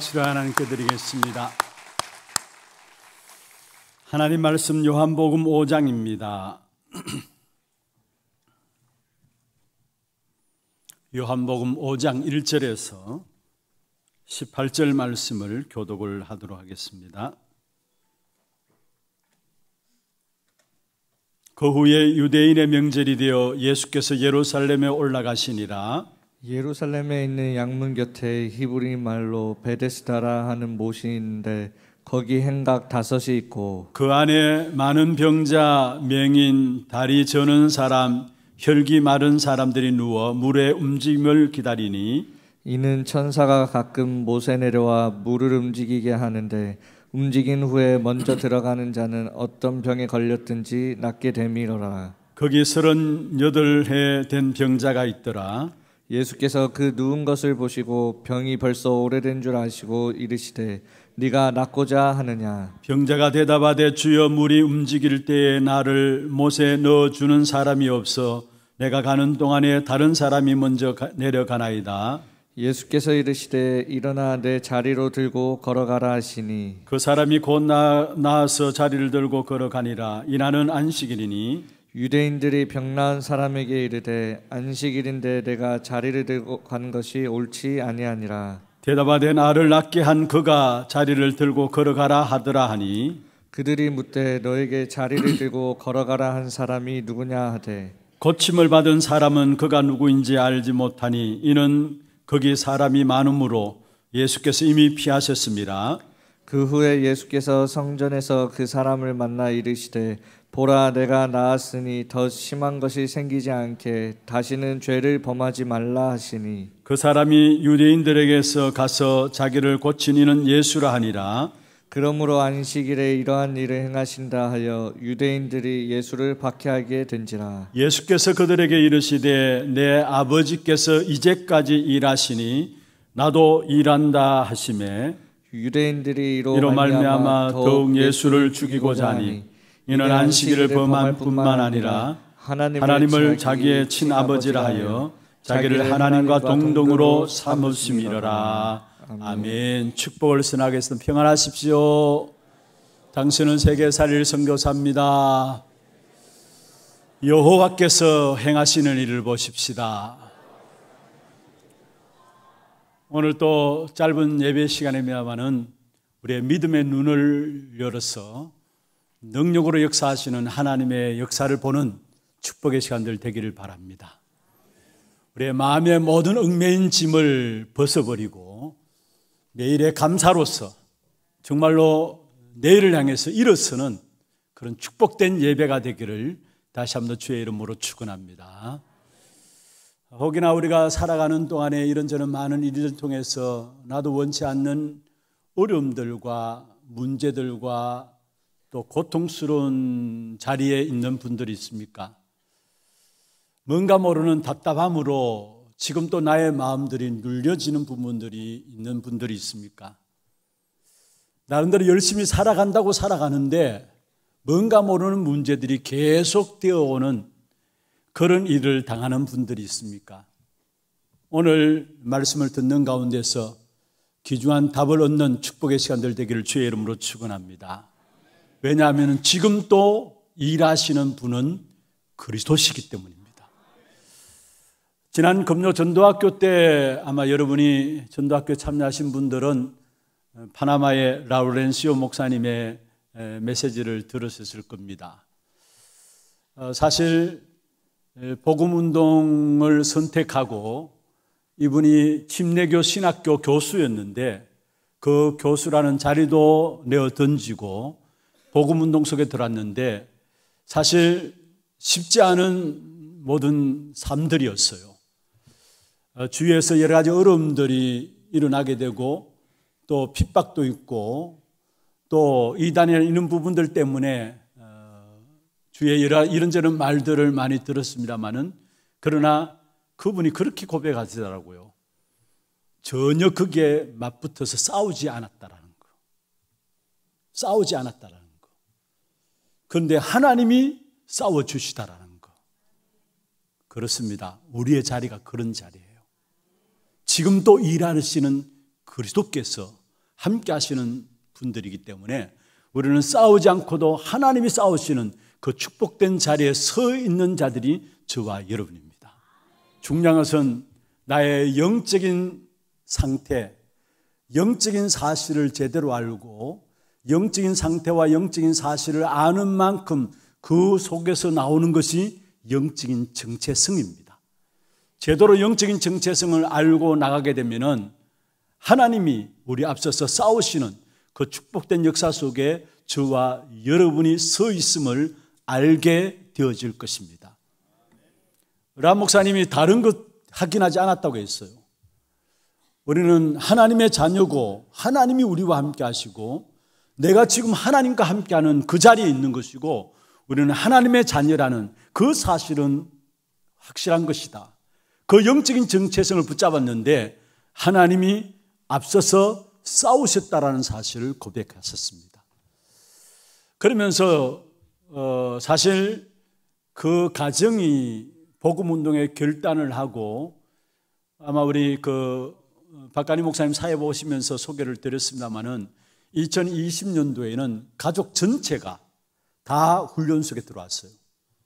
박수로 하나님께 드리겠습니다. 하나님 말씀 요한복음 5장입니다. 요한복음 5장 1절에서 18절 말씀을 교독을 하도록 하겠습니다. 그 후에 유대인의 명절이 되어 예수께서 예루살렘에 올라가시니라 예루살렘에 있는 양문 곁에 히브리 말로 베데스다라 하는 모이 있는데 거기 행각 다섯이 있고 그 안에 많은 병자, 맹인, 다리 저는 사람, 혈기 마른 사람들이 누워 물의 움직임을 기다리니 이는 천사가 가끔 못에 내려와 물을 움직이게 하는데 움직인 후에 먼저 들어가는 자는 어떤 병에 걸렸든지 낫게 되미어라 거기 서른여덟 해 된 병자가 있더라 예수께서 그 누운 것을 보시고 병이 벌써 오래된 줄 아시고 이르시되 네가 낫고자 하느냐 병자가 대답하되 주여 물이 움직일 때에 나를 못에 넣어 주는 사람이 없어 내가 가는 동안에 다른 사람이 먼저 내려가나이다 예수께서 이르시되 일어나 내 자리로 들고 걸어가라 하시니 그 사람이 곧 나, 나아서 자리를 들고 걸어가니라 이나는 안식일이니 유대인들이 병난 사람에게 이르되 안식일인데 내가 자리를 들고 간 것이 옳지 아니하니라 대답하되 나를 낫게 한 그가 자리를 들고 걸어가라 하더라 하니 그들이 묻되 너에게 자리를 들고 걸어가라 한 사람이 누구냐 하되 고침을 받은 사람은 그가 누구인지 알지 못하니 이는 거기 사람이 많으므로 예수께서 이미 피하셨습니다. 그 후에 예수께서 성전에서 그 사람을 만나 이르시되 보라 내가 나았으니 더 심한 것이 생기지 않게 다시는 죄를 범하지 말라 하시니 그 사람이 유대인들에게서 가서 자기를 고치니는 예수라 하니라 그러므로 안식일에 이러한 일을 행하신다 하여 유대인들이 예수를 박해하게 된지라 예수께서 그들에게 이르시되 내 아버지께서 이제까지 일하시니 나도 일한다 하심에 유대인들이 이로 말미암아 더욱 예수를 죽이고자 하니 이는 안식일을 범한 뿐만 아니라 하나님을 자기의 친아버지라 하여 자기를 하나님과 동등으로 삼으심이라 아멘. 축복을 선하겠습니다. 평안하십시오. 당신은 세계 살릴 선교사입니다. 여호와께서 행하시는 일을 보십시다. 오늘 또 짧은 예배 시간입니다만은 우리의 믿음의 눈을 열어서 능력으로 역사하시는 하나님의 역사를 보는 축복의 시간들 되기를 바랍니다. 우리의 마음의 모든 얽매인 짐을 벗어버리고 매일의 감사로서 정말로 내일을 향해서 일어서는 그런 축복된 예배가 되기를 다시 한번 주의 이름으로 축원합니다. 혹이나 우리가 살아가는 동안에 이런저런 많은 일을 통해서 나도 원치 않는 어려움들과 문제들과 또 고통스러운 자리에 있는 분들이 있습니까? 뭔가 모르는 답답함으로 지금 또 나의 마음들이 눌려지는 부분들이 있는 분들이 있습니까? 나름대로 열심히 살아간다고 살아가는데 뭔가 모르는 문제들이 계속 되어오는 그런 일을 당하는 분들이 있습니까? 오늘 말씀을 듣는 가운데서 귀중한 답을 얻는 축복의 시간들 되기를 주의 이름으로 축원합니다. 왜냐하면 지금 또 일하시는 분은 그리스도시기 때문입니다. 지난 금요 전도학교 때 아마 여러분이 전도학교에 참여하신 분들은 어, 파나마의 라우렌시오 목사님의 메시지를 들으셨을 겁니다. 어, 사실 복음 운동을 선택하고 이분이 침례교 신학교 교수였는데 그 교수라는 자리도 내어 던지고 복음 운동 속에 들었는데 사실 쉽지 않은 모든 삶들이었어요. 어, 주위에서 여러 가지 어려움들이 일어나게 되고 또 핍박도 있고 또 이단이나 이런 부분들 때문에 어, 주위 이런저런 말들을 많이 들었습니다만은 그러나 그분이 그렇게 고백하시더라고요. 전혀 그게 맞붙어서 싸우지 않았다라는 거. 싸우지 않았다라는 그런데 하나님이 싸워주시다라는 거. 그렇습니다. 우리의 자리가 그런 자리예요. 지금도 일하시는 그리스도께서 함께 하시는 분들이기 때문에 우리는 싸우지 않고도 하나님이 싸우시는 그 축복된 자리에 서 있는 자들이 저와 여러분입니다. 중요한 것은 나의 영적인 상태, 영적인 사실을 제대로 알고 영적인 상태와 영적인 사실을 아는 만큼 그 속에서 나오는 것이 영적인 정체성입니다. 제대로 영적인 정체성을 알고 나가게 되면은 하나님이 우리 앞서서 싸우시는 그 축복된 역사 속에 저와 여러분이 서 있음을 알게 되어질 것입니다. 람 목사님이 다른 것 확인하지 않았다고 했어요. 우리는 하나님의 자녀고 하나님이 우리와 함께 하시고 내가 지금 하나님과 함께하는 그 자리에 있는 것이고 우리는 하나님의 자녀라는 그 사실은 확실한 것이다. 그 영적인 정체성을 붙잡았는데 하나님이 앞서서 싸우셨다라는 사실을 고백하셨습니다. 그러면서 어 사실 그 가정이 복음 운동에 결단을 하고 아마 우리 그 박가니 목사님 사회 보시면서 소개를 드렸습니다마는 2020년도에는 가족 전체가 다 훈련 속에 들어왔어요.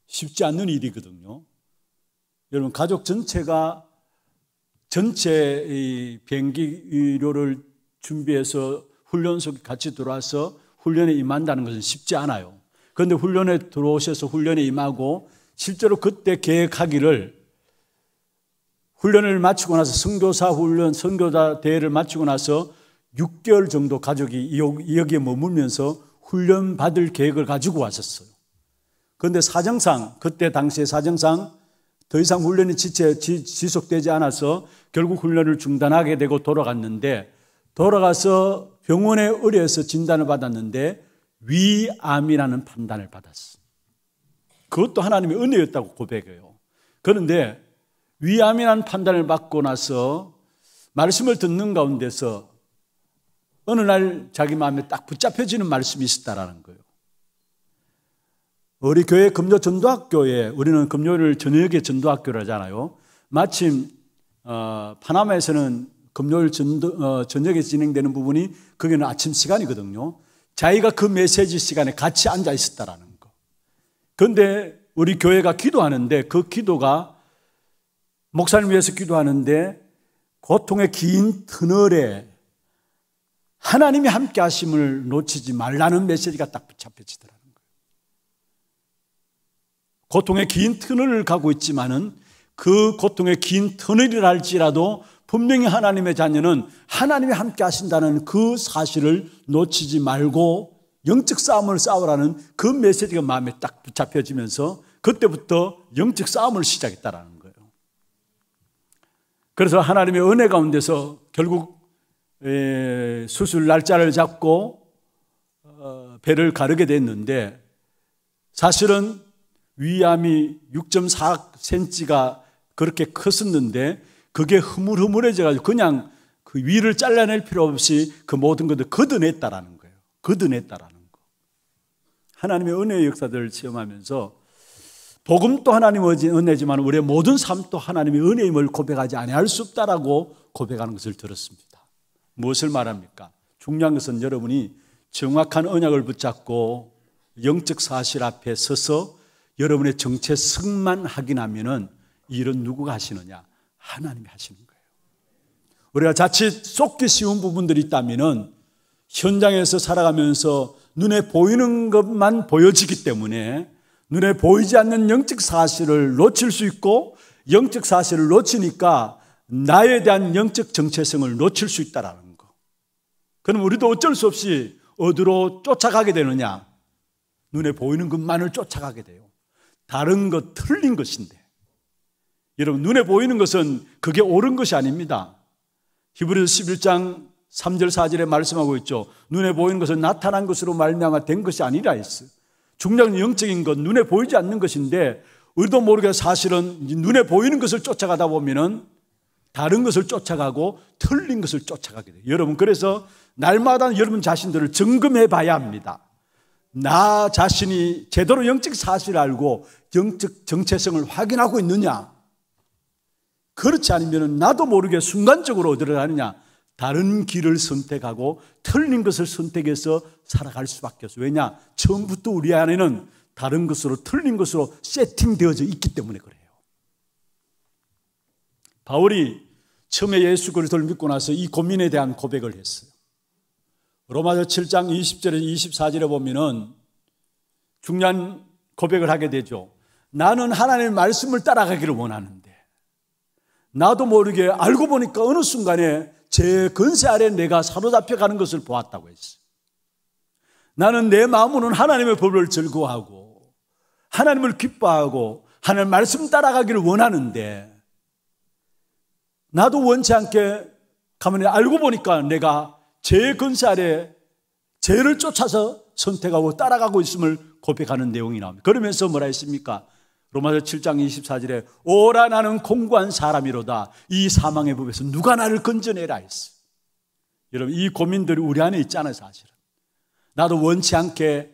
쉽지 않는 일이거든요. 여러분, 가족 전체가 전체 이 비행기 위료를 준비해서 훈련 속에 같이 들어와서 훈련에 임한다는 것은 쉽지 않아요. 그런데 훈련에 들어오셔서 훈련에 임하고 실제로 그때 계획하기를 훈련을 마치고 나서 선교사 훈련, 선교사 대회를 마치고 나서 6개월 정도 가족이 여기에 머물면서 훈련 받을 계획을 가지고 왔었어요. 그런데 사정상, 그때 당시에 사정상 더 이상 훈련이 지체, 지, 지속되지 않아서 결국 훈련을 중단하게 되고 돌아갔는데 돌아가서 병원에 의뢰해서 진단을 받았는데 위암이라는 판단을 받았어. 그것도 하나님의 은혜였다고 고백해요. 그런데 위암이라는 판단을 받고 나서 말씀을 듣는 가운데서 어느 날 자기 마음에 딱 붙잡혀지는 말씀이 있었다라는 거예요. 우리 교회 금요 전도학교에 우리는 금요일 저녁에 전도학교라잖아요. 마침 어, 파나마에서는 금요일 전도, 어, 저녁에 진행되는 부분이 거기는 아침 시간이거든요. 자기가 그 메시지 시간에 같이 앉아 있었다라는 거. 그런데 우리 교회가 기도하는데 그 기도가 목사님 위해서 기도하는데 고통의 긴 터널에 하나님이 함께 하심을 놓치지 말라는 메시지가 딱 붙잡혀지더라는 거예요. 고통의 긴 터널을 가고 있지만은 그 고통의 긴 터널이랄지라도 분명히 하나님의 자녀는 하나님이 함께 하신다는 그 사실을 놓치지 말고 영적 싸움을 싸우라는 그 메시지가 마음에 딱 붙잡혀지면서 그때부터 영적 싸움을 시작했다라는 거예요. 그래서 하나님의 은혜 가운데서 결국 예, 수술 날짜를 잡고 어, 배를 가르게 됐는데 사실은 위암이 6.4cm가 그렇게 컸었는데 그게 흐물흐물해져가지고 그냥 그 위를 잘라낼 필요 없이 그 모든 것을 걷어냈다라는 거예요. 걷어냈다라는 거. 하나님의 은혜의 역사들을 체험하면서 복음 도 하나님의 은혜지만 우리의 모든 삶도 하나님의 은혜임을 고백하지 아니할 수 없다라고 고백하는 것을 들었습니다. 무엇을 말합니까? 중요한 것은 여러분이 정확한 언약을 붙잡고 영적 사실 앞에 서서 여러분의 정체성만 확인하면은 일은 누구가 하시느냐? 하나님이 하시는 거예요. 우리가 자칫 쏟기 쉬운 부분들이 있다면은 현장에서 살아가면서 눈에 보이는 것만 보여지기 때문에 눈에 보이지 않는 영적 사실을 놓칠 수 있고 영적 사실을 놓치니까 나에 대한 영적 정체성을 놓칠 수 있다라는 그럼 우리도 어쩔 수 없이 어디로 쫓아가게 되느냐? 눈에 보이는 것만을 쫓아가게 돼요. 다른 것 틀린 것인데. 여러분, 눈에 보이는 것은 그게 옳은 것이 아닙니다. 히브리서 11장 3절 4절에 말씀하고 있죠. 눈에 보이는 것은 나타난 것으로 말미암아 된 것이 아니라 했어. 중요 영적인 것, 눈에 보이지 않는 것인데 우리도 모르게 사실은 눈에 보이는 것을 쫓아가다 보면은 다른 것을 쫓아가고 틀린 것을 쫓아가게 돼요. 여러분, 그래서 날마다 여러분 자신들을 점검해 봐야 합니다. 나 자신이 제대로 영적 사실을 알고 영적 정체성을 확인하고 있느냐? 그렇지 않으면 나도 모르게 순간적으로 어디를 가느냐? 다른 길을 선택하고 틀린 것을 선택해서 살아갈 수밖에 없어요. 왜냐? 처음부터 우리 안에는 다른 것으로 틀린 것으로 세팅되어져 있기 때문에 그래요. 바울이 처음에 예수 그리스도를 믿고 나서 이 고민에 대한 고백을 했어요. 로마서 7장 20절에서 24절에 보면은 중요한 고백을 하게 되죠. 나는 하나님의 말씀을 따라가기를 원하는데 나도 모르게 알고 보니까 어느 순간에 제 근세 아래 내가 사로잡혀 가는 것을 보았다고 했어요. 나는 내 마음으로는 하나님의 법을 즐거워하고 하나님을 기뻐하고 하나님 말씀 따라가기를 원하는데 나도 원치 않게 가만히 알고 보니까 내가 죄의 근세 아래 죄를 쫓아서 선택하고 따라가고 있음을 고백하는 내용이 나옵니다. 그러면서 뭐라 했습니까? 로마서 7장 24절에 오라 나는 공고한 사람이로다. 이 사망의 법에서 누가 나를 건져내라 했어. 여러분 이 고민들이 우리 안에 있잖아요 사실은. 나도 원치 않게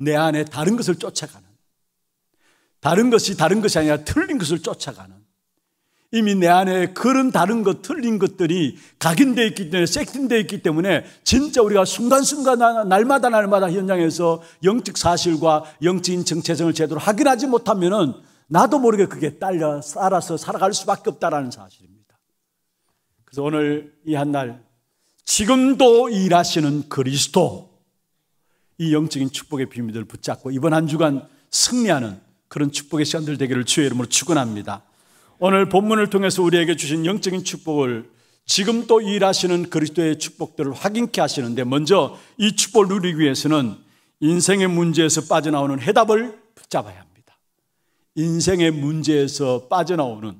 내 안에 다른 것을 쫓아가는 다른 것이 다른 것이 아니라 틀린 것을 쫓아가는 이미 내 안에 그런 다른 것, 틀린 것들이 각인되어 있기 때문에, 섹팅되어 있기 때문에, 진짜 우리가 순간순간, 날마다 날마다 현장에서 영적 사실과 영적인 정체성을 제대로 확인하지 못하면은, 나도 모르게 그게 딸려, 따라서 살아갈 수밖에 없다라는 사실입니다. 그래서 오늘 이 한 날, 지금도 일하시는 그리스도, 이 영적인 축복의 비밀을 붙잡고, 이번 한 주간 승리하는 그런 축복의 시간들 되기를 주의 이름으로 축원합니다. 오늘 본문을 통해서 우리에게 주신 영적인 축복을 지금 도 일하시는 그리스도의 축복들을 확인케 하시는데 먼저 이 축복을 누리기 위해서는 인생의 문제에서 빠져나오는 해답을 붙잡아야 합니다. 인생의 문제에서 빠져나오는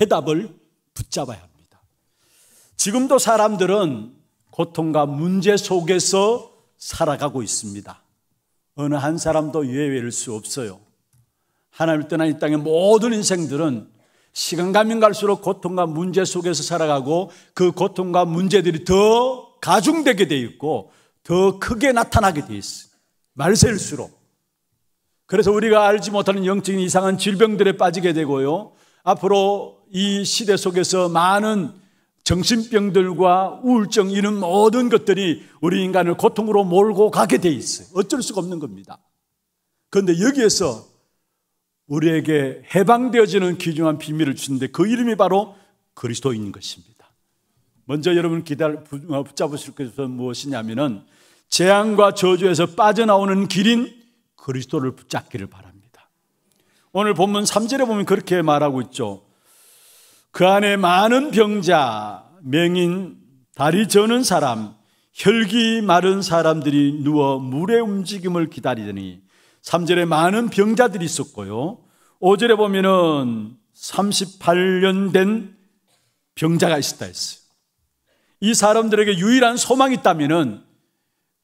해답을 붙잡아야 합니다. 지금도 사람들은 고통과 문제 속에서 살아가고 있습니다. 어느 한 사람도 예외일 수 없어요. 하나님을 떠난 이 땅의 모든 인생들은 시간 가면 갈수록 고통과 문제 속에서 살아가고 그 고통과 문제들이 더 가중되게 돼 있고 더 크게 나타나게 돼 있어요. 말셀수록 그래서 우리가 알지 못하는 영적인 이상한 질병들에 빠지게 되고요. 앞으로 이 시대 속에서 많은 정신병들과 우울증 이런 모든 것들이 우리 인간을 고통으로 몰고 가게 돼 있어요. 어쩔 수가 없는 겁니다. 그런데 여기에서 우리에게 해방되어지는 귀중한 비밀을 주는데 그 이름이 바로 그리스도인 것입니다. 먼저 여러분 기다 붙잡으실 것은 무엇이냐면은 재앙과 저주에서 빠져나오는 길인 그리스도를 붙잡기를 바랍니다. 오늘 본문 3절에 보면 그렇게 말하고 있죠. 그 안에 많은 병자, 맹인, 다리 저는 사람, 혈기 마른 사람들이 누워 물의 움직임을 기다리더니 3절에 많은 병자들이 있었고요. 5절에 보면은 38년 된 병자가 있었다 했어요. 이 사람들에게 유일한 소망이 있다면은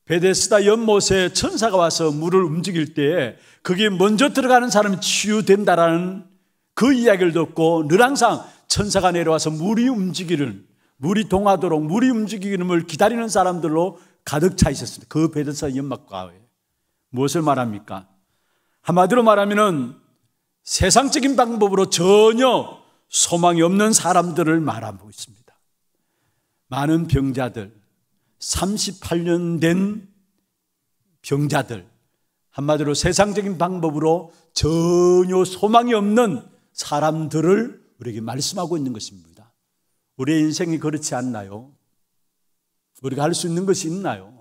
베데스다 연못에 천사가 와서 물을 움직일 때에 그게 먼저 들어가는 사람이 치유된다라는 그 이야기를 듣고 늘 항상 천사가 내려와서 물이 움직이는 물이 동하도록 물이 움직이는 걸 기다리는 사람들로 가득 차 있었습니다. 그 베데스다 연막과에 무엇을 말합니까? 한마디로 말하면 세상적인 방법으로 전혀 소망이 없는 사람들을 말하고 있습니다. 많은 병자들, 38년 된 병자들, 한마디로 세상적인 방법으로 전혀 소망이 없는 사람들을 우리에게 말씀하고 있는 것입니다. 우리의 인생이 그렇지 않나요? 우리가 할 수 있는 것이 있나요?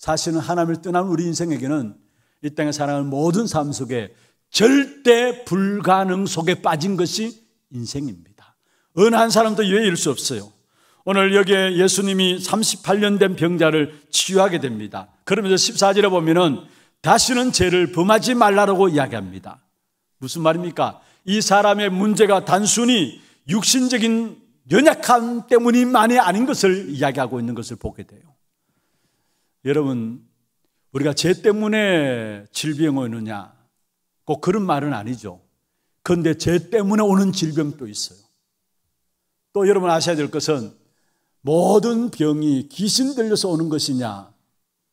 사실은 하나님을 떠난 우리 인생에게는 이 땅에 살아가는 모든 삶 속에 절대 불가능 속에 빠진 것이 인생입니다. 어느 한 사람도 예외일 수 없어요. 오늘 여기에 예수님이 38년 된 병자를 치유하게 됩니다. 그러면서 14절에 보면은 다시는 죄를 범하지 말라라고 이야기합니다. 무슨 말입니까? 이 사람의 문제가 단순히 육신적인 연약함 때문이 많이 아닌 것을 이야기하고 있는 것을 보게 돼요. 여러분, 우리가 죄 때문에 질병 오느냐? 꼭 그런 말은 아니죠. 그런데 죄 때문에 오는 질병도 있어요. 또 여러분 아셔야 될 것은 모든 병이 귀신 들려서 오는 것이냐?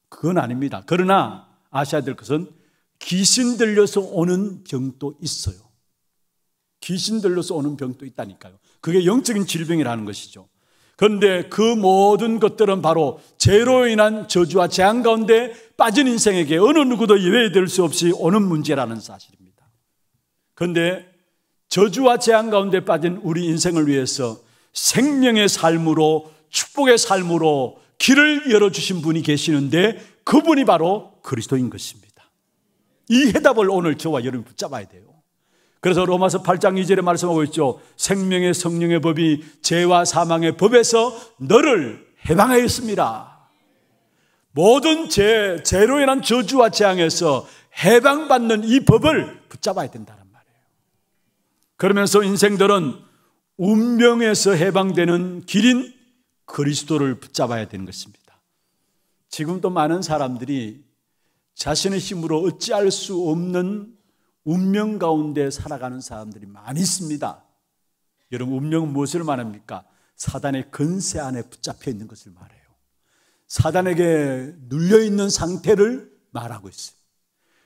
그건 아닙니다. 그러나 아셔야 될 것은 귀신 들려서 오는 병도 있어요. 귀신 들려서 오는 병도 있다니까요. 그게 영적인 질병이라는 것이죠. 그런데 그 모든 것들은 바로 죄로 인한 저주와 재앙 가운데 빠진 인생에게 어느 누구도 예외될 수 없이 오는 문제라는 사실입니다. 그런데 저주와 재앙 가운데 빠진 우리 인생을 위해서 생명의 삶으로 축복의 삶으로 길을 열어주신 분이 계시는데 그분이 바로 그리스도인 것입니다. 이 해답을 오늘 저와 여러분 붙잡아야 돼요. 그래서 로마서 8장 2절에 말씀하고 있죠. 생명의 성령의 법이 죄와 사망의 법에서 너를 해방하였습니다. 모든 죄, 죄로 인한 저주와 재앙에서 해방받는 이 법을 붙잡아야 된다는 말이에요. 그러면서 인생들은 운명에서 해방되는 길인 그리스도를 붙잡아야 되는 것입니다. 지금도 많은 사람들이 자신의 힘으로 어찌할 수 없는 운명 가운데 살아가는 사람들이 많이 있습니다. 여러분, 운명은 무엇을 말합니까? 사단의 근세 안에 붙잡혀 있는 것을 말해요. 사단에게 눌려 있는 상태를 말하고 있어요.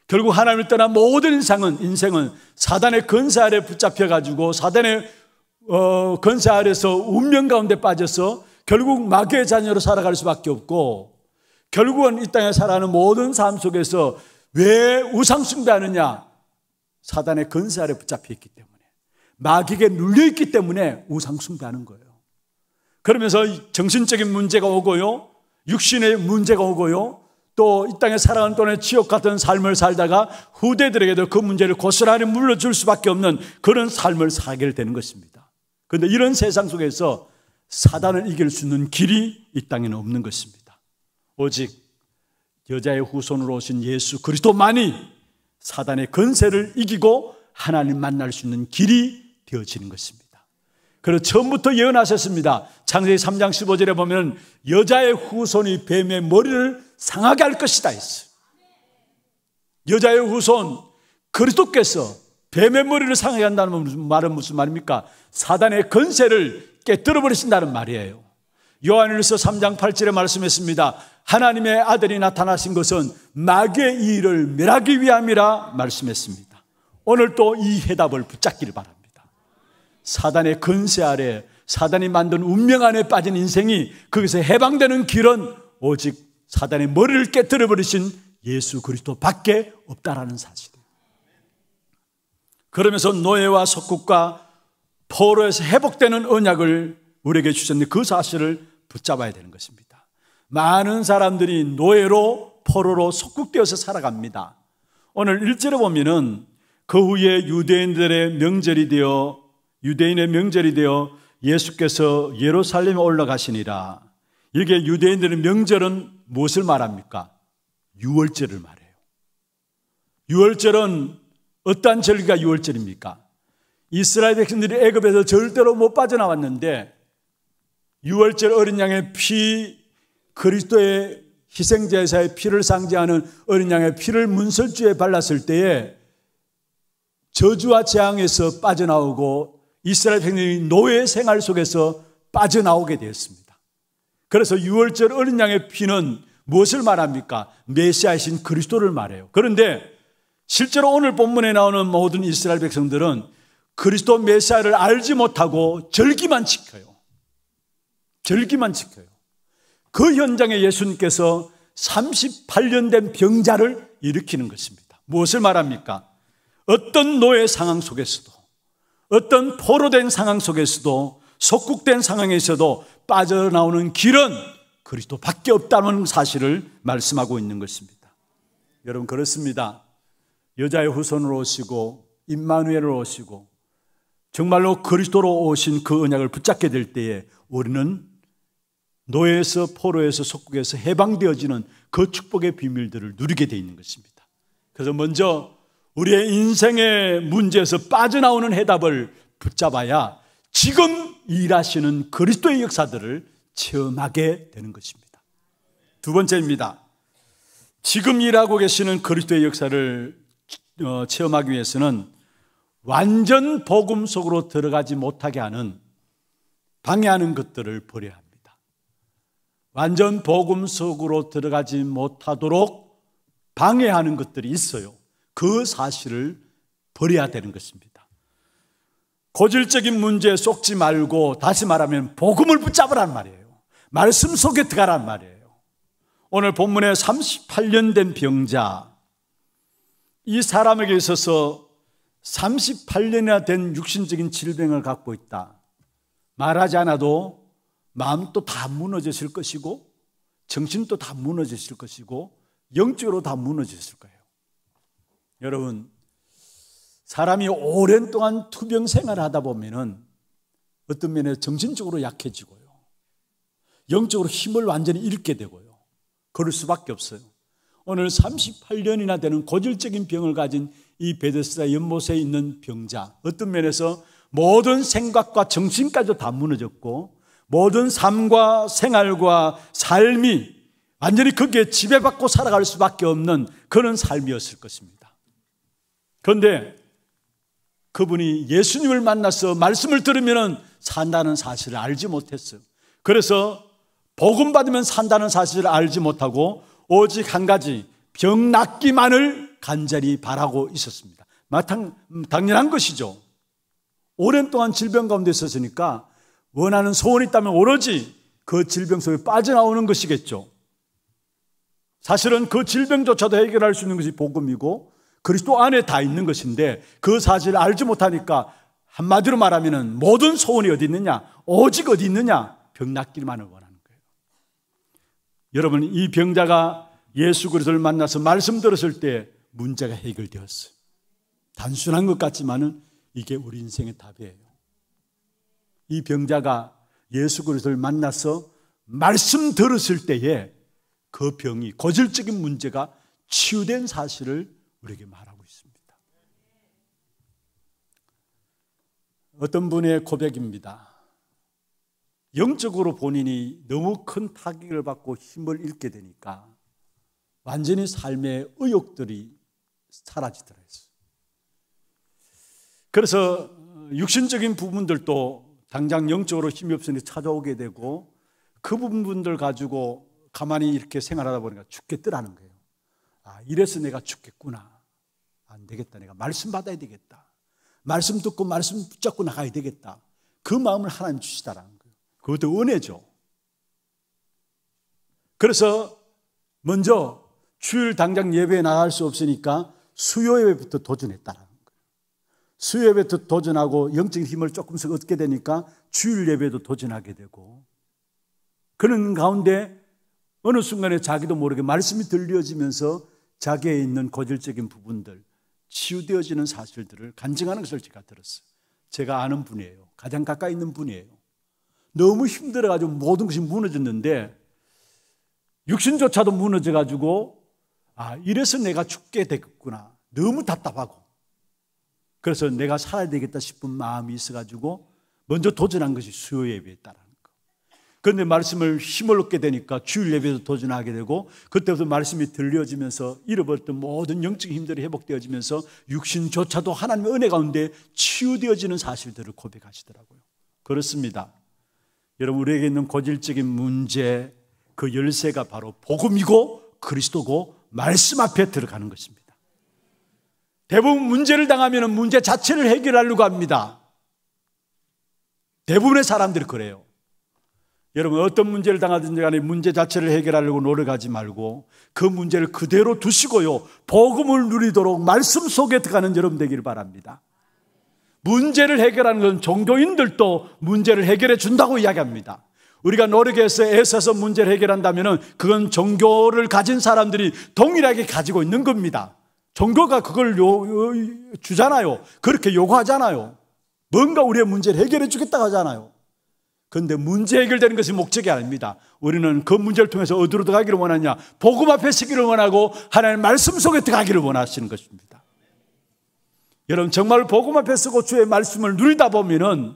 결국 하나님을 떠난 모든 인생은 인생은 사단의 근세 아래 붙잡혀 가지고 사단의 어, 근세 아래서 운명 가운데 빠져서 결국 마귀의 자녀로 살아갈 수밖에 없고 결국은 이 땅에 살아가는 모든 삶 속에서 왜 우상 숭배하느냐? 사단의 근세 아래 붙잡혀 있기 때문에 마귀에게 눌려 있기 때문에 우상 숭배하는 거예요. 그러면서 정신적인 문제가 오고요. 육신의 문제가 오고요. 또 이 땅에 살아가는 지옥 같은 삶을 살다가 후대들에게도 그 문제를 고스란히 물려줄 수밖에 없는 그런 삶을 살게 되는 것입니다. 그런데 이런 세상 속에서 사단을 이길 수 있는 길이 이 땅에는 없는 것입니다. 오직 여자의 후손으로 오신 예수 그리스도만이 사단의 건세를 이기고 하나님 만날 수 있는 길이 되어지는 것입니다. 그래서 처음부터 예언하셨습니다. 창세기 3장 15절에 보면 여자의 후손이 뱀의 머리를 상하게 할 것이다 했어요. 여자의 후손 그리스도께서 뱀의 머리를 상하게 한다는 말은 무슨 말입니까? 사단의 근세를 깨뜨려 버리신다는 말이에요. 요한일서 3장 8절에 말씀했습니다. 하나님의 아들이 나타나신 것은 마귀의 일을 멸하기 위함이라 말씀했습니다. 오늘 또 이 해답을 붙잡기를 바랍니다. 사단의 근세 아래 사단이 만든 운명 안에 빠진 인생이 거기서 해방되는 길은 오직 사단의 머리를 깨뜨려 버리신 예수 그리스도밖에 없다라는 사실. 그러면서 노예와 속국과 포로에서 회복되는 언약을 우리에게 주셨는데 그 사실을 붙잡아야 되는 것입니다. 많은 사람들이 노예로 포로로 속국되어서 살아갑니다. 오늘 일절에 보면은 그 후에 유대인들의 명절이 되어 유대인의 명절이 되어 예수께서 예루살렘에 올라가시니라. 이게 유대인들의 명절은 무엇을 말합니까? 유월절을 말해요. 유월절은 어떠 절기가 유월절입니까? 이스라엘 백성들이 애굽에서 절대로 못 빠져나왔는데 6월절 어린 양의 피, 그리스도의 희생제사의 피를 상징하는 어린 양의 피를 문설주에 발랐을 때에 저주와 재앙에서 빠져나오고 이스라엘 백성이 노예 생활 속에서 빠져나오게 되었습니다. 그래서 6월절 어린 양의 피는 무엇을 말합니까? 메시아이신 그리스도를 말해요. 그런데 실제로 오늘 본문에 나오는 모든 이스라엘 백성들은 그리스도 메시아를 알지 못하고 절기만 지켜요. 절기만 지켜요. 그 현장에 예수님께서 38년 된 병자를 일으키는 것입니다. 무엇을 말합니까? 어떤 노예 상황 속에서도, 어떤 포로된 상황 속에서도, 속국된 상황에서도 빠져나오는 길은 그리스도밖에 없다는 사실을 말씀하고 있는 것입니다. 여러분 그렇습니다. 여자의 후손으로 오시고 임마누엘을 오시고 정말로 그리스도로 오신 그 언약을 붙잡게 될 때에 우리는 노예에서 포로에서 속국에서 해방되어지는 그 축복의 비밀들을 누리게 돼 있는 것입니다. 그래서 먼저 우리의 인생의 문제에서 빠져나오는 해답을 붙잡아야 지금 일하시는 그리스도의 역사들을 체험하게 되는 것입니다. 두 번째입니다. 지금 일하고 계시는 그리스도의 역사를 어, 체험하기 위해서는 완전 복음 속으로 들어가지 못하게 하는 방해하는 것들을 버려야 합니다. 완전 복음 속으로 들어가지 못하도록 방해하는 것들이 있어요. 그 사실을 버려야 되는 것입니다. 고질적인 문제에 속지 말고 다시 말하면 복음을 붙잡으란 말이에요. 말씀 속에 들어가란 말이에요. 오늘 본문에 38년 된 병자 이 사람에게 있어서 38년이나 된 육신적인 질병을 갖고 있다. 말하지 않아도 마음도 다 무너졌을 것이고 정신도 다 무너졌을 것이고 영적으로 다 무너졌을 거예요. 여러분 사람이 오랜 동안 투병 생활을 하다 보면은 어떤 면에 정신적으로 약해지고요. 영적으로 힘을 완전히 잃게 되고요. 그럴 수밖에 없어요. 오늘 38년이나 되는 고질적인 병을 가진 이 베데스다 연못에 있는 병자 어떤 면에서 모든 생각과 정신까지 다 무너졌고 모든 삶과 생활과 삶이 완전히 거기에 지배받고 살아갈 수밖에 없는 그런 삶이었을 것입니다. 그런데 그분이 예수님을 만나서 말씀을 들으면 산다는 사실을 알지 못했어요. 그래서 복음 받으면 산다는 사실을 알지 못하고 오직 한 가지 병 낫기만을 간절히 바라고 있었습니다. 마땅, 당연한 것이죠. 오랜 동안 질병 가운데 있었으니까 원하는 소원이 있다면 오로지 그 질병 속에 빠져나오는 것이겠죠. 사실은 그 질병조차도 해결할 수 있는 것이 복음이고 그리스도 안에 다 있는 것인데 그 사실을 알지 못하니까 한마디로 말하면 모든 소원이 어디 있느냐? 오직 어디 있느냐? 병 낫기만을 원하는 거예요. 여러분, 이 병자가 예수 그리스도를 만나서 말씀 들었을 때 문제가 해결되었어요. 단순한 것 같지만은 이게 우리 인생의 답이에요. 이 병자가 예수 그리스도를 만나서 말씀 들었을 때에 그 병이 고질적인 문제가 치유된 사실을 우리에게 말하고 있습니다. 어떤 분의 고백입니다. 영적으로 본인이 너무 큰 타격을 받고 힘을 잃게 되니까 완전히 삶의 의욕들이 사라지더라 했요 그래서 육신적인 부분들도 당장 영적으로 힘이 없으니 찾아오게 되고 그 부분들 가지고 가만히 이렇게 생활하다 보니까 죽겠더라는 거예요. 아, 이래서 내가 죽겠구나. 아, 안 되겠다. 내가 말씀 받아야 되겠다. 말씀 듣고 말씀 붙잡고 나가야 되겠다. 그 마음을 하나님 주시다라는 거예요. 그것도 은혜죠. 그래서 먼저 주일 당장 예배에 나갈 수 없으니까 수요예배부터 도전했다라는 수요예배 도전하고 영적인 힘을 조금씩 얻게 되니까 주일 예배도 도전하게 되고 그런 가운데 어느 순간에 자기도 모르게 말씀이 들려지면서 자기에 있는 고질적인 부분들 치유되어지는 사실들을 간증하는 것을 제가 들었어요. 제가 아는 분이에요. 가장 가까이 있는 분이에요. 너무 힘들어가지고 모든 것이 무너졌는데 육신조차도 무너져가지고 아 이래서 내가 죽게 됐구나. 너무 답답하고 그래서 내가 살아야 되겠다 싶은 마음이 있어가지고 먼저 도전한 것이 수요 예배에 따라는 거. 그런데 말씀을 힘을 얻게 되니까 주일 예배도 도전하게 되고 그때부터 말씀이 들려지면서 잃어버렸던 모든 영적 힘들이 회복되어지면서 육신조차도 하나님의 은혜 가운데 치유되어지는 사실들을 고백하시더라고요. 그렇습니다. 여러분 우리에게 있는 고질적인 문제 그 열쇠가 바로 복음이고 그리스도고 말씀 앞에 들어가는 것입니다. 대부분 문제를 당하면 문제 자체를 해결하려고 합니다. 대부분의 사람들이 그래요. 여러분 어떤 문제를 당하든지 간에 문제 자체를 해결하려고 노력하지 말고 그 문제를 그대로 두시고요. 복음을 누리도록 말씀 속에 들어가는 여러분 되기를 바랍니다. 문제를 해결하는 건 종교인들도 문제를 해결해 준다고 이야기합니다. 우리가 노력해서 애써서 문제를 해결한다면 그건 종교를 가진 사람들이 동일하게 가지고 있는 겁니다. 종교가 그걸 요, 주잖아요. 그렇게 요구하잖아요. 뭔가 우리의 문제를 해결해 주겠다고 하잖아요. 그런데 문제 해결되는 것이 목적이 아닙니다. 우리는 그 문제를 통해서 어디로 들어가기를 원하냐? 복음 앞에 서기를 원하고 하나님 말씀 속에 들어가기를 원하시는 것입니다. 여러분 정말 복음 앞에 서고 주의 말씀을 누리다 보면은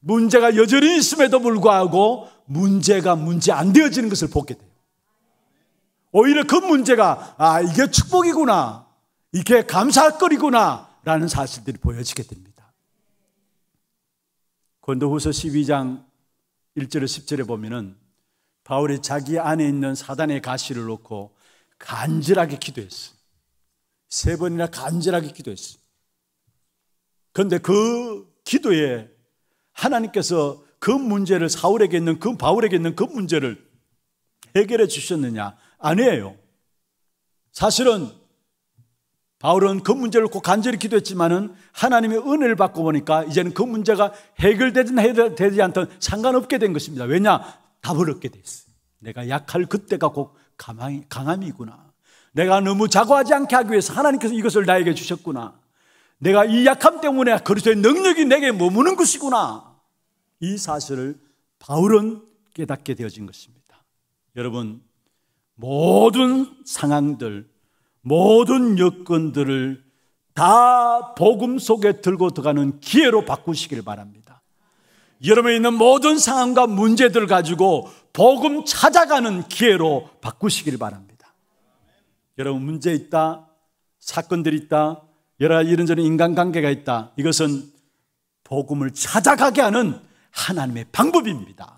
문제가 여전히 있음에도 불구하고 문제가 문제 안 되어지는 것을 보게 돼요. 오히려 그 문제가 아 이게 축복이구나. 이게 감사거리구나 라는 사실들이 보여지게 됩니다. 권도후서 12장 1절에 10절에 보면은 바울이 자기 안에 있는 사단의 가시를 놓고 간절하게 기도했어요. 세 번이나 간절하게 기도했어요. 그런데 그 기도에 하나님께서 그 문제를 사울에게 있는 그 바울에게 있는 그 문제를 해결해 주셨느냐? 아니에요. 사실은 바울은 그 문제를 꼭 간절히 기도했지만은 하나님의 은혜를 받고 보니까 이제는 그 문제가 해결되든 해결되지 않든 상관없게 된 것입니다. 왜냐? 답을 얻게 됐 있어요. 내가 약할 그때가 곧 강함이, 강함이구나. 내가 너무 자고하지 않게 하기 위해서 하나님께서 이것을 나에게 주셨구나. 내가 이 약함 때문에 그리스도의 능력이 내게 머무는 것이구나. 이 사실을 바울은 깨닫게 되어진 것입니다. 여러분, 모든 상황들, 모든 여건들을 다 복음 속에 들고 들어가는 기회로 바꾸시길 바랍니다. 여러분에 있는 모든 상황과 문제들 가지고 복음 찾아가는 기회로 바꾸시길 바랍니다. 여러분 문제 있다, 사건들 있다, 여러 이런저런 인간관계가 있다. 이것은 복음을 찾아가게 하는 하나님의 방법입니다.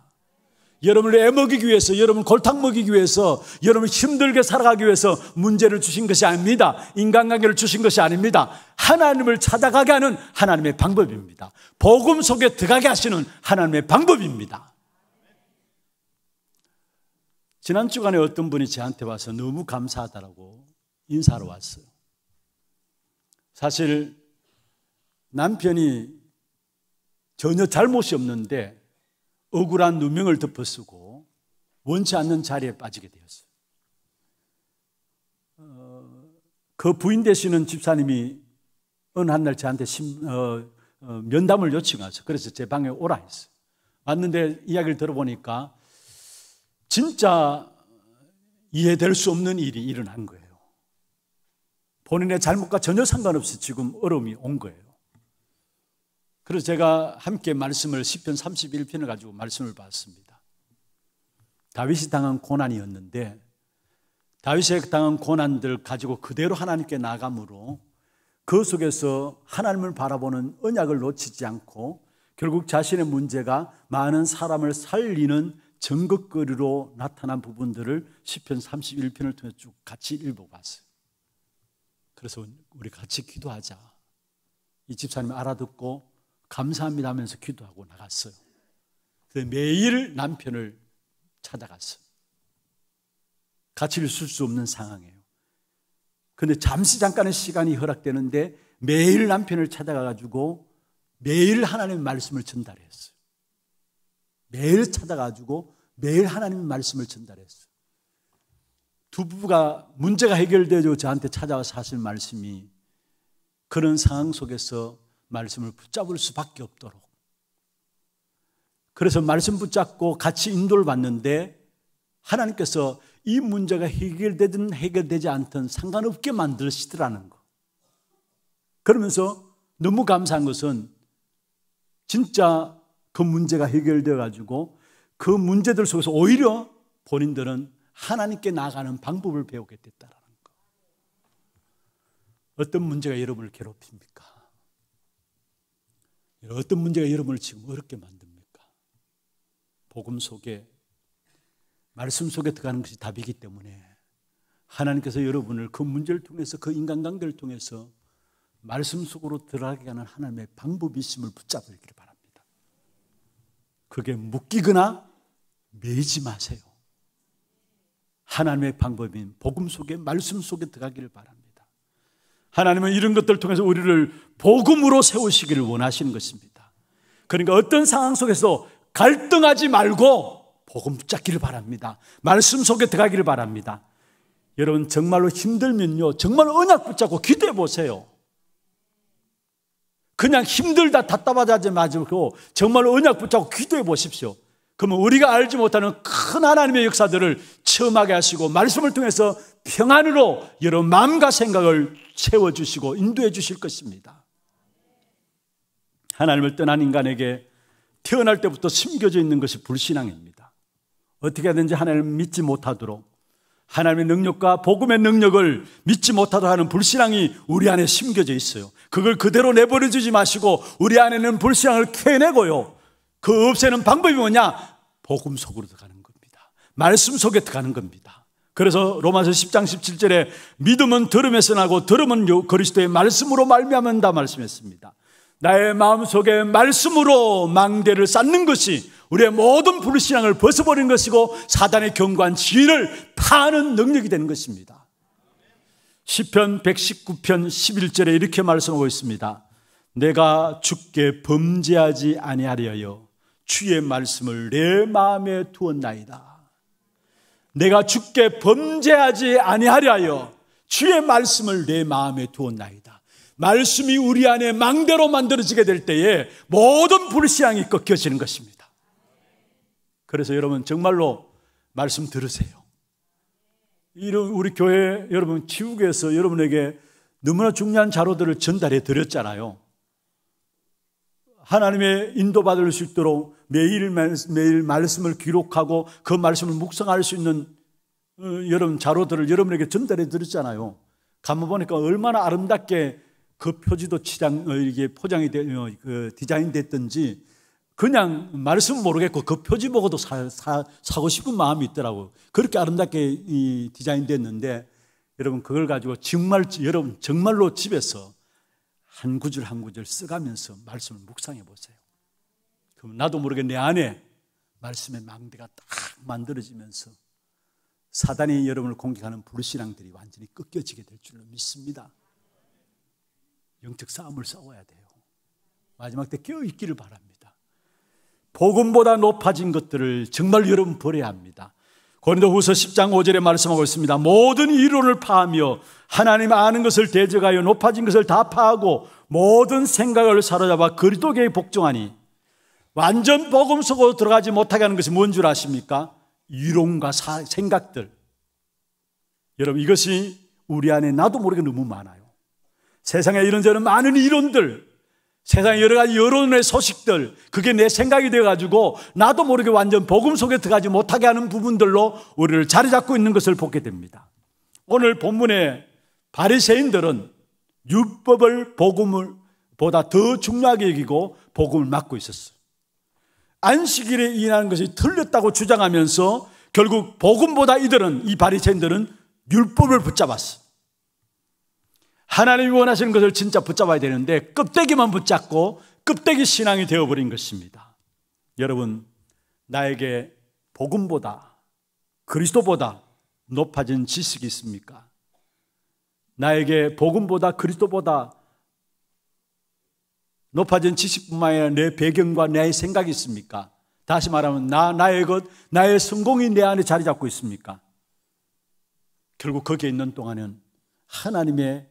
여러분을 애먹이기 위해서, 여러분 골탕 먹이기 위해서, 여러분 힘들게 살아가기 위해서 문제를 주신 것이 아닙니다. 인간관계를 주신 것이 아닙니다. 하나님을 찾아가게 하는 하나님의 방법입니다. 복음 속에 들어가게 하시는 하나님의 방법입니다. 지난 주간에 어떤 분이 저한테 와서 너무 감사하다라고 인사로 왔어요. 사실 남편이 전혀 잘못이 없는데 억울한 누명을 덮어쓰고 원치 않는 자리에 빠지게 되었어요. 어, 그 부인 되시는 집사님이 어느 한 날 저한테 심, 어, 어, 면담을 요청하죠. 그래서 제 방에 오라 했어요. 왔는데 이야기를 들어보니까 진짜 이해될 수 없는 일이 일어난 거예요. 본인의 잘못과 전혀 상관없이 지금 어려움이 온 거예요. 그래서 제가 함께 말씀을 10편 31편을 가지고 말씀을 봤습니다. 다윗이 당한 고난이었는데 다윗이 당한 고난들 가지고 그대로 하나님께 나감으로 그 속에서 하나님을 바라보는 언약을 놓치지 않고 결국 자신의 문제가 많은 사람을 살리는 전극거리로 나타난 부분들을 10편 31편을 통해 쭉 같이 읽어봤어요. 그래서 우리 같이 기도하자. 이 집사님 알아듣고 감사합니다 하면서 기도하고 나갔어요. 그 매일 남편을 찾아갔어요. 같이를 쓸 수 없는 상황이에요. 근데 잠시 잠깐의 시간이 허락되는데 매일 남편을 찾아가가지고 매일 하나님의 말씀을 전달했어요. 매일 찾아가지고 매일 하나님의 말씀을 전달했어요. 두 부부가 문제가 해결되어 저한테 찾아와서 하실 말씀이 그런 상황 속에서 말씀을 붙잡을 수밖에 없도록. 그래서 말씀 붙잡고 같이 인도를 받는데 하나님께서 이 문제가 해결되든 해결되지 않든 상관없게 만드시더라는 거. 그러면서 너무 감사한 것은 진짜 그 문제가 해결되어 가지고 그 문제들 속에서 오히려 본인들은 하나님께 나가는 방법을 배우게 됐다라는 거. 어떤 문제가 여러분을 괴롭힙니까? 어떤 문제가 여러분을 지금 어렵게 만듭니까? 복음 속에 말씀 속에 들어가는 것이 답이기 때문에 하나님께서 여러분을 그 문제를 통해서 그 인간관계를 통해서 말씀 속으로 들어가게 하는 하나님의 방법이 있을 붙잡으기를 바랍니다. 그게 묶이거나 매지 마세요. 하나님의 방법인 복음 속에 말씀 속에 들어가기를 바랍니다. 하나님은 이런 것들 을 통해서 우리를 복음으로 세우시기를 원하시는 것입니다. 그러니까 어떤 상황 속에서 갈등하지 말고 복음 붙잡기를 바랍니다. 말씀 속에 들어가기를 바랍니다. 여러분 정말로 힘들면요. 정말 언약 붙잡고 기도해 보세요. 그냥 힘들다 답답하지 말고 정말 언약 붙잡고 기도해 보십시오. 그러면 우리가 알지 못하는 큰 하나님의 역사들을 체험하게 하시고 말씀을 통해서 평안으로 여러 마음과 생각을 채워주시고 인도해 주실 것입니다. 하나님을 떠난 인간에게 태어날 때부터 심겨져 있는 것이 불신앙입니다. 어떻게 하든지 하나님을 믿지 못하도록 하나님의 능력과 복음의 능력을 믿지 못하도록 하는 불신앙이 우리 안에 심겨져 있어요. 그걸 그대로 내버려 두지 마시고 우리 안에는 불신앙을 캐내고요. 그 없애는 방법이 뭐냐? 복음 속으로 들어가는 겁니다. 말씀 속에 들어가는 겁니다. 그래서 로마서 10장 17절에 믿음은 들음에서 나고 들음은 그리스도의 말씀으로 말미암는다 말씀했습니다. 나의 마음속에 말씀으로 망대를 쌓는 것이 우리의 모든 불신앙을 벗어버린 것이고 사단의 경관 지위를 파는 능력이 되는 것입니다. 시편 119편 11절에 이렇게 말씀하고 있습니다. 내가 죽게 범죄하지 아니하리여 주의 말씀을 내 마음에 두었나이다. 내가 죽게 범죄하지 아니하리하여 주의 말씀을 내 마음에 두었나이다. 말씀이 우리 안에 망대로 만들어지게 될 때에 모든 불시향이 꺾여지는 것입니다. 그래서 여러분 정말로 말씀 들으세요. 이런 우리 교회 여러분 지국에서 여러분에게 너무나 중요한 자료들을 전달해 드렸잖아요. 하나님의 인도받을 수 있도록 매일 매일 말씀을 기록하고 그 말씀을 묵상할 수 있는 어, 여러분 자료들을 여러분에게 전달해 드렸잖아요. 가만 보니까 얼마나 아름답게 그 표지도 치장 어, 이게 포장이 되, 어, 그 디자인됐든지 그냥 말씀 모르겠고 그 표지 보고도 사, 사, 사고 싶은 마음이 있더라고. 그렇게 아름답게 이 디자인됐는데 여러분 그걸 가지고 정말 여러분 정말로 집에서 한 구절 한 구절 쓰가면서 말씀을 묵상해 보세요. 그럼 나도 모르게 내 안에 말씀의 망대가 딱 만들어지면서 사단이 여러분을 공격하는 불신앙들이 완전히 꺾여지게 될 줄로 믿습니다. 영적 싸움을 싸워야 돼요. 마지막 때 깨어 있기를 바랍니다. 복음보다 높아진 것들을 정말 여러분 버려야 합니다. 고린도후서 10장 5절에 말씀하고 있습니다. 모든 이론을 파하며 하나님 아는 것을 대적하여 높아진 것을 다 파하고 모든 생각을 사로잡아 그리스도께 복종하니 완전 복음 속으로 들어가지 못하게 하는 것이 뭔 줄 아십니까? 이론과 사, 생각들. 여러분 이것이 우리 안에 나도 모르게 너무 많아요. 세상에 이런저런 많은 이론들, 세상 여러 가지 여론의 소식들, 그게 내 생각이 돼가지고 나도 모르게 완전 복음 속에 들어가지 못하게 하는 부분들로 우리를 자리 잡고 있는 것을 보게 됩니다. 오늘 본문에 바리새인들은 율법을 복음을 보다 더 중요하게 여기고 복음을 막고 있었어요. 안식일에 인하는 것이 틀렸다고 주장하면서 결국 복음보다 이들은 이 바리새인들은 율법을 붙잡았어. 하나님이 원하시는 것을 진짜 붙잡아야 되는데 껍데기만 붙잡고 껍데기 신앙이 되어버린 것입니다. 여러분, 나에게 복음보다 그리스도보다 높아진 지식이 있습니까? 나에게 복음보다 그리스도보다 높아진 지식뿐만 아니라 내 배경과 내 생각이 있습니까? 다시 말하면 나 나의 것, 나의 성공이 내 안에 자리 잡고 있습니까? 결국 거기에 있는 동안은 하나님의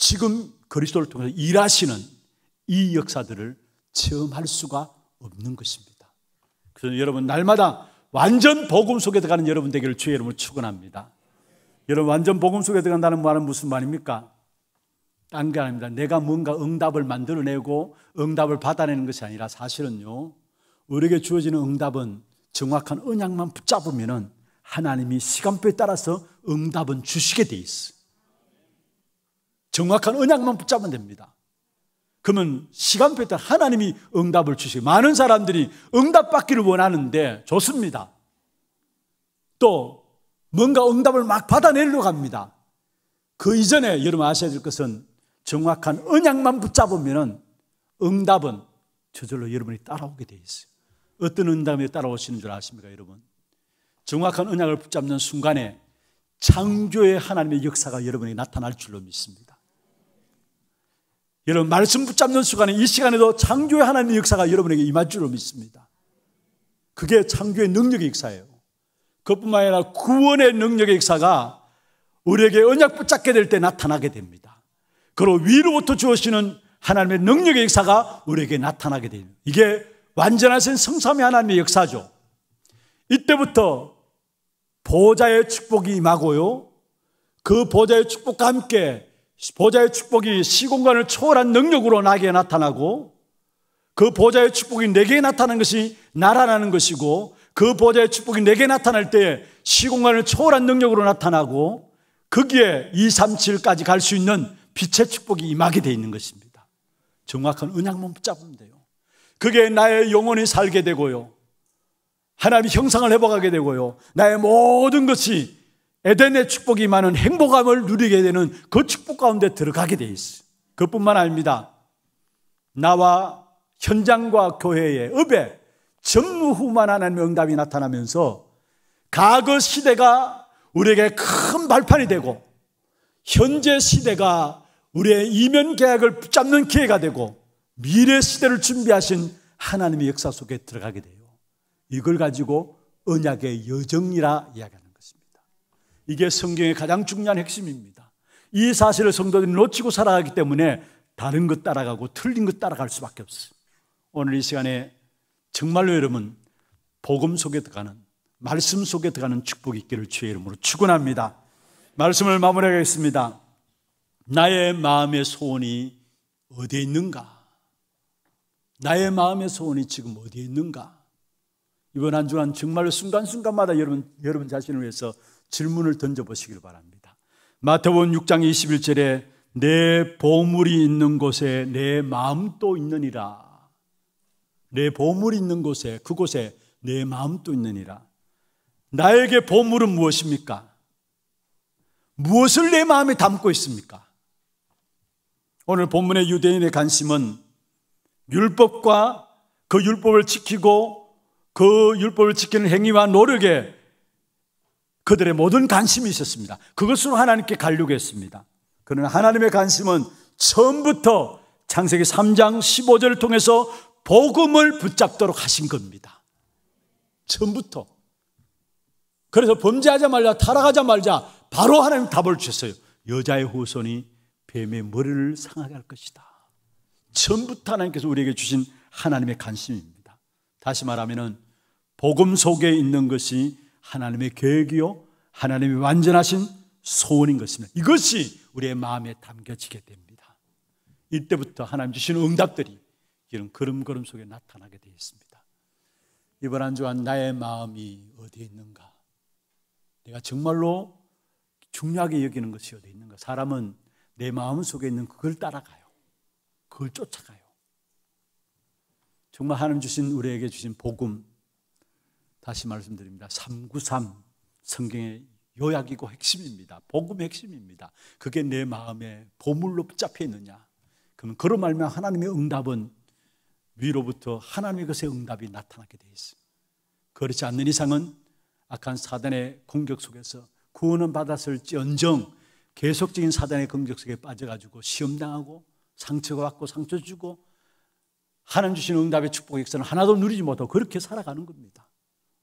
지금 그리스도를 통해서 일하시는 이 역사들을 체험할 수가 없는 것입니다. 그래서 여러분 날마다 완전 복음 속에 들어가는 여러분 되기를 주의 이름으로 축원합니다. 여러분 완전 복음 속에 들어간다는 말은 무슨 말입니까? 딴 게 아닙니다. 내가 뭔가 응답을 만들어내고 응답을 받아내는 것이 아니라 사실은요. 우리에게 주어지는 응답은 정확한 언약만 붙잡으면 하나님이 시간표에 따라서 응답은 주시게 돼 있어. 정확한 언약만 붙잡으면 됩니다. 그러면 시간표에 따라 하나님이 응답을 주시고 많은 사람들이 응답받기를 원하는데 좋습니다. 또 뭔가 응답을 막 받아내려고 합니다. 그 이전에 여러분 아셔야 될 것은 정확한 언약만 붙잡으면 응답은 저절로 여러분이 따라오게 돼 있어요. 어떤 응답에 따라오시는 줄 아십니까, 여러분? 정확한 언약을 붙잡는 순간에 창조의 하나님의 역사가 여러분에게 나타날 줄로 믿습니다. 여러분 말씀 붙잡는 순간에 이 시간에도 창조의 하나님의 역사가 여러분에게 임할 줄로 믿습니다. 그게 창조의 능력의 역사예요. 그뿐만 아니라 구원의 능력의 역사가 우리에게 언약 붙잡게 될 때 나타나게 됩니다. 그리고 위로부터 주어지는 하나님의 능력의 역사가 우리에게 나타나게 돼요. 이게 완전하신 성삼위 하나님의 역사죠. 이때부터 보좌의 축복이 임하고요. 그 보좌의 축복과 함께 보좌의 축복이 시공간을 초월한 능력으로 나에게 나타나고 그 보좌의 축복이 내게 나타나는 것이 나라라는 것이고 그 보좌의 축복이 내게 나타날 때 시공간을 초월한 능력으로 나타나고 거기에 2, 3, 7까지 갈 수 있는 빛의 축복이 임하게 되어 있는 것입니다. 정확한 은양만 붙잡으면 돼요. 그게 나의 영혼이 살게 되고요. 하나님의 형상을 회복하게 되고요. 나의 모든 것이 에덴의 축복이 많은 행복함을 누리게 되는 그 축복 가운데 들어가게 돼 있어요. 그뿐만 아닙니다. 나와 현장과 교회의 읍에 전무후만한 하나님의 응답이 나타나면서 과거 그 시대가 우리에게 큰 발판이 되고 현재 시대가 우리의 이면 계약을 붙잡는 기회가 되고 미래 시대를 준비하신 하나님의 역사 속에 들어가게 돼요. 이걸 가지고 언약의 여정이라 이야기합니다. 이게 성경의 가장 중요한 핵심입니다. 이 사실을 성도들이 놓치고 살아가기 때문에 다른 것 따라가고 틀린 것 따라갈 수밖에 없어요. 오늘 이 시간에 정말로 여러분 복음 속에 들어가는 말씀 속에 들어가는 축복이 있기를 주의 이름으로 축원합니다. 말씀을 마무리하겠습니다. 나의 마음의 소원이 어디에 있는가? 나의 마음의 소원이 지금 어디에 있는가? 이번 한 주간 정말 순간순간마다 여러분 여러분 자신을 위해서 질문을 던져보시길 바랍니다. 마태원 6장 21절에 내 보물이 있는 곳에 내 마음도 있느니라. 내 보물이 있는 곳에 그곳에 내 마음도 있느니라. 나에게 보물은 무엇입니까? 무엇을 내 마음에 담고 있습니까? 오늘 본문의 유대인의 관심은 율법과 그 율법을 지키고 그 율법을 지키는 행위와 노력에 그들의 모든 관심이 있었습니다. 그것으로 하나님께 가려고 했습니다. 그러나 하나님의 관심은 처음부터 창세기 3장 15절을 통해서 복음을 붙잡도록 하신 겁니다. 처음부터. 그래서 범죄하자말자, 타락하자말자, 바로 하나님 답을 주셨어요. 여자의 후손이 뱀의 머리를 상하게 할 것이다. 처음부터 하나님께서 우리에게 주신 하나님의 관심입니다. 다시 말하면 복음 속에 있는 것이 하나님의 계획이요 하나님의 완전하신 소원인 것입니다. 이것이 우리의 마음에 담겨지게 됩니다. 이때부터 하나님 주시 응답들이 이런 걸음걸음 속에 나타나게 되어 습니다 이번 한 주간 나의 마음이 어디에 있는가? 내가 정말로 중요하게 여기는 것이 어디에 있는가? 사람은 내 마음 속에 있는 그걸 따라가요. 그걸 쫓아가요. 정말 하나님 주신 우리에게 주신 복음, 다시 말씀드립니다. 393 성경의 요약이고 핵심입니다. 복음의 핵심입니다. 그게 내 마음에 보물로 붙잡혀 있느냐? 그러면 그런 말면 하나님의 응답은 위로부터 하나님의 것의 응답이 나타나게 돼있습니 그렇지 않는 이상은 악한 사단의 공격 속에서 구원은 받았을지언정 계속적인 사단의 공격 속에 빠져가지고 시험당하고 상처받고 상처 주고 하나님 주신 응답의 축복의 역사는 하나도 누리지 못하고 그렇게 살아가는 겁니다.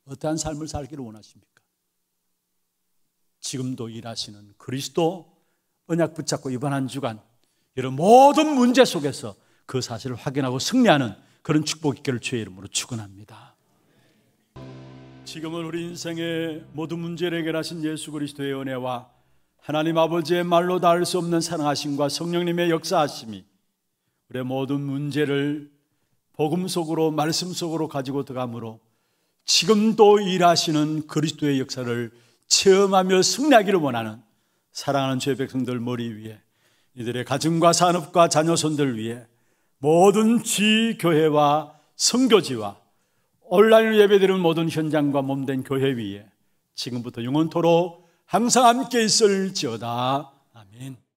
어떠한 삶을 살기를 원하십니까? 지금도 일하시는 그리스도 언약 붙잡고 이번 한 주간 이런 모든 문제 속에서 그 사실을 확인하고 승리하는 그런 축복 있기를 주의 이름으로 축원합니다. 지금은 우리 인생의 모든 문제를 해결하신 예수 그리스도의 은혜와 하나님 아버지의 말로 닿을 수 없는 사랑하심과 성령님의 역사하심이 우리의 모든 문제를 복음 속으로 말씀 속으로 가지고 들어가므로 지금도 일하시는 그리스도의 역사를 체험하며 승리하기를 원하는 사랑하는 죄의 백성들 머리 위에 이들의 가정과 산업과 자녀손들 위에 모든 지교회와 성교지와 온라인 예배드리는 모든 현장과 몸된 교회 위에 지금부터 영원토록 항상 함께 있을지어다